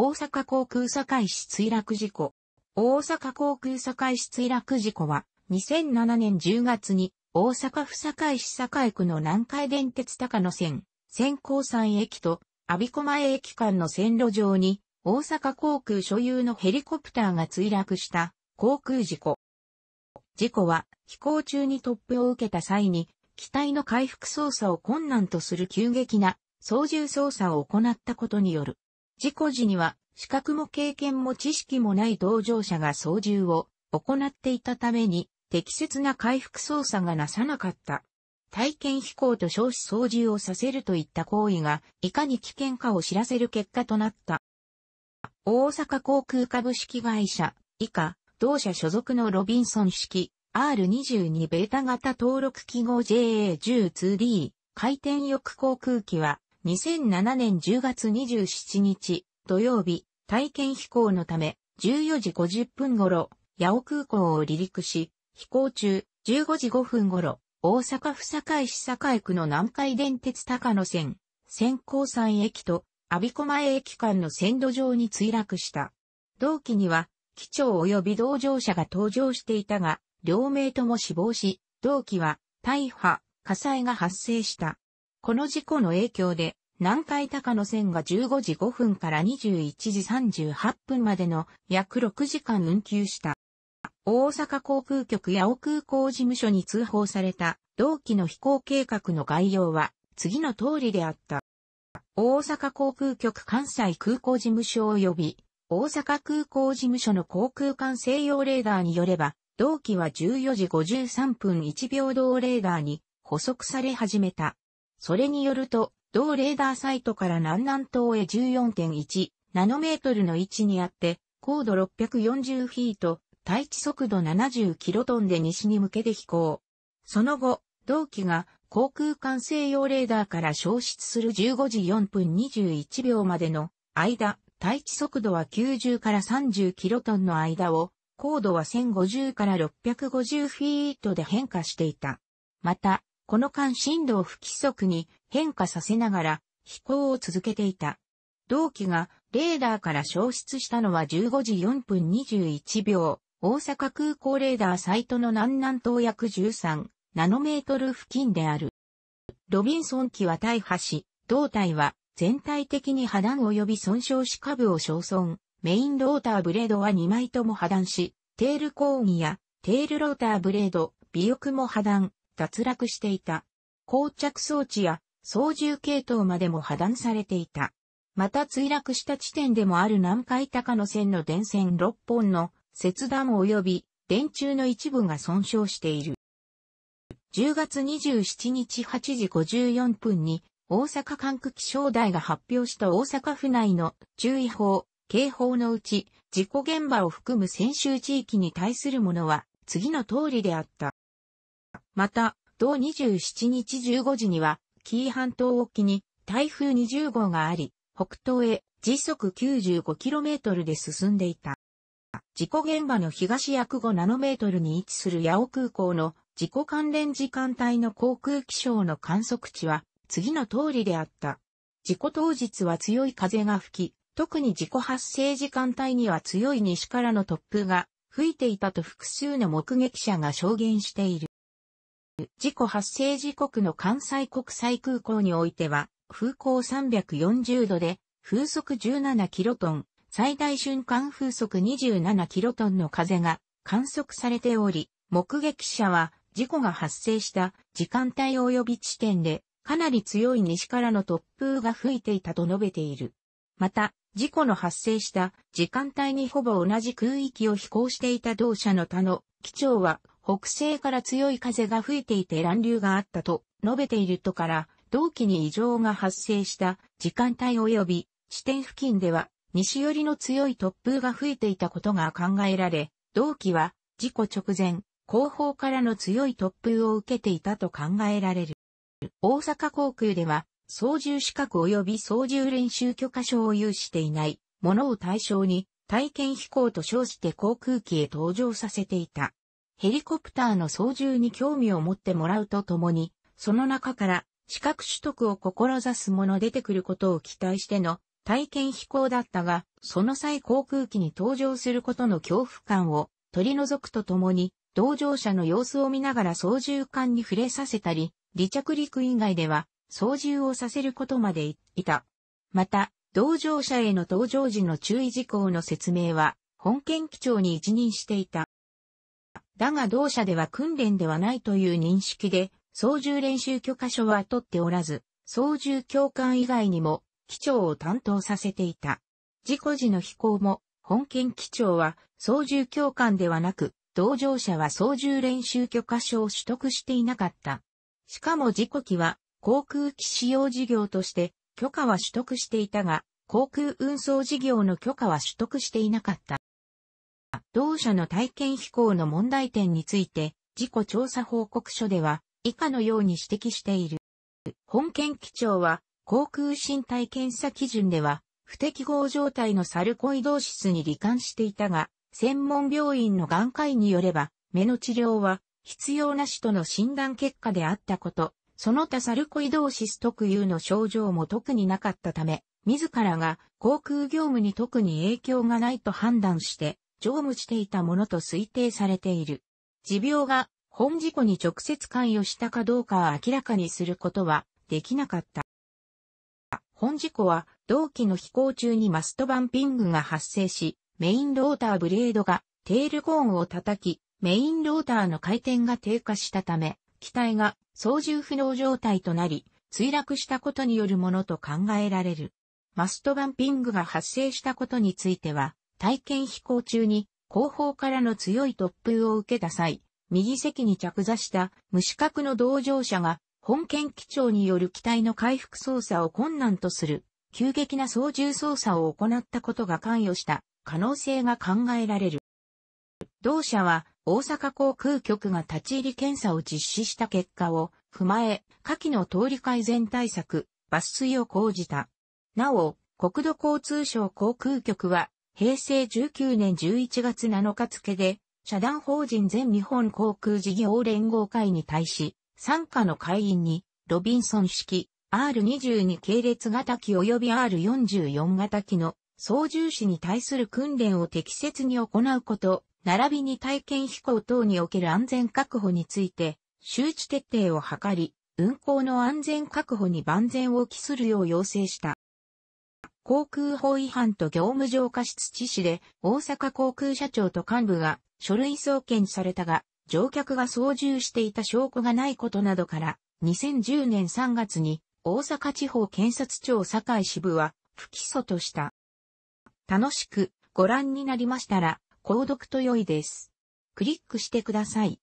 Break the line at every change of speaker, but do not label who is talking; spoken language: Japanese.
大阪航空堺市墜落事故。大阪航空堺市墜落事故は、2007年10月に、大阪府堺市堺区の南海電鉄高野線、千光山駅と、阿鼻子前駅間の線路上に、大阪航空所有のヘリコプターが墜落した航空事故。事故は飛行中に突風を受けた際に機体の回復操作を困難とする急激な操縦操作を行ったことによる事故時には、資格も経験も知識もない同乗者が操縦を行っていたために、適切な回復操作がなさなかった。体験飛行と少子操縦をさせるといった行為が、いかに危険かを知らせる結果となった。大阪航空株式会社、以下、同社所属のロビンソン式 R22 ベータ型登録記号 JA10-2D 回転翼航空機は2007年10月27日土曜日、体験飛行のため、14時50分頃、八尾空港を離陸し、飛行中、15時5分頃、大阪府堺市堺区の南海電鉄高野線、先光山駅と、阿鼻子前駅間の線路上に墜落した。同期には、機長及び同乗者が搭乗していたが、両名とも死亡し、同期は、大破、火災が発生した。この事故の影響で、南海高野線が15時5分から21時38分までの約6時間運休した。大阪航空局や大空港事務所に通報された同期の飛行計画の概要は次の通りであった。大阪航空局関西空港事務所及び大阪空港事務所の航空管制用レーダーによれば、同期は14時53分1秒同レーダーに補足され始めた。それによると、同レーダーサイトから南南東へ14.1ナノメートルの位置にあって、高度640フィート、対地速度70キロトンで西に向けて飛行。その後、同機が航空管制用レーダーから消失する15時4分21秒までの間、対地速度は90から30キロトンの間を、高度は1050から650フィートで変化していた。また、この間振動不規則に変化させながら飛行を続けていた。同機がレーダーから消失したのは15時4分21秒、大阪空港レーダーサイトの南南東約13ナノメートル付近である。ロビンソン機は大破し、胴体は全体的に破断及び損傷し下部を焼損、メインローターブレードは2枚とも破断し、テールコーンやテールローターブレード、尾翼も破断、脱落していた。膠着装置や操縦系統までも破断されていた。また墜落した地点でもある南海高野線の電線6本の切断及び電柱の一部が損傷している。10月27日8時54分に大阪管区気象台が発表した大阪府内の注意報、警報のうち事故現場を含む先週地域に対するものは次の通りであった。また、同27日15時には、紀伊半島沖に台風20号があり、北東へ時速 95km で進んでいた。事故現場の東約5ナノメートルに位置する八尾空港の事故関連時間帯の航空気象の観測値は次の通りであった。事故当日は強い風が吹き、特に事故発生時間帯には強い西からの突風が吹いていたと複数の目撃者が証言している。事故発生時刻の関西国際空港においては、風向340度で、風速17キロトン、最大瞬間風速27キロトンの風が観測されており、目撃者は事故が発生した時間帯及び地点でかなり強い西からの突風が吹いていたと述べている。また、事故の発生した時間帯にほぼ同じ空域を飛行していた同社の他の機長は北西から強い風が吹いていて乱流があったと述べているとから、同期に異常が発生した時間帯及び地点付近では西寄りの強い突風が吹いていたことが考えられ、同期は事故直前、後方からの強い突風を受けていたと考えられる。大阪航空では、操縦資格及び操縦練習許可証を有していないものを対象に体験飛行と称して航空機へ搭乗させていた。ヘリコプターの操縦に興味を持ってもらうとともに、その中から資格取得を志す者出てくることを期待しての体験飛行だったが、その際航空機に搭乗することの恐怖感を取り除くとともに、同乗者の様子を見ながら操縦桿に触れさせたり、離着陸以外では操縦をさせることまでいた。また、同乗者への搭乗時の注意事項の説明は、本件機長に一任していた。だが同社では訓練ではないという認識で、操縦練習許可書は取っておらず、操縦教官以外にも、機長を担当させていた。事故時の飛行も、本件機長は、操縦教官ではなく、同乗者は操縦練習許可書を取得していなかった。しかも事故機は、航空機使用事業として、許可は取得していたが、航空運送事業の許可は取得していなかった。同社の体験飛行の問題点について、事故調査報告書では、以下のように指摘している。本研機長は、航空身体検査基準では、不適合状態のサルコイドーシスに罹患していたが、専門病院の眼科医によれば、目の治療は必要なしとの診断結果であったこと、その他サルコイドーシス特有の症状も特になかったため、自らが航空業務に特に影響がないと判断して、乗務していたものと推定されている。持病が本事故に直接関与したかどうかは明らかにすることはできなかった。本事故は同期の飛行中にマストバンピングが発生し、メインローターブレードがテールコーンを叩き、メインローターの回転が低下したため、機体が操縦不能状態となり、墜落したことによるものと考えられる。マストバンピングが発生したことについては、体験飛行中に後方からの強い突風を受けた際、右席に着座した無資格の同乗者が本県機長による機体の回復操作を困難とする急激な操縦操作を行ったことが関与した可能性が考えられる。同社は大阪航空局が立ち入り検査を実施した結果を踏まえ、下記の通り改善対策、抜粋を講じた。なお、国土交通省航空局は平成19年11月7日付で、社団法人全日本航空事業連合会に対し、参加の会員に、ロビンソン式 R22 系列型機及び R44 型機の操縦士に対する訓練を適切に行うこと、並びに体験飛行等における安全確保について、周知徹底を図り、運航の安全確保に万全を期するよう要請した。航空法違反と業務上過失致死で、大阪航空社長と幹部が書類送検されたが、乗客が操縦していた証拠がないことなどから、2010年3月に大阪地方検察庁堺支部は不起訴とした。楽しくご覧になりましたら、購読と良いです。クリックしてください。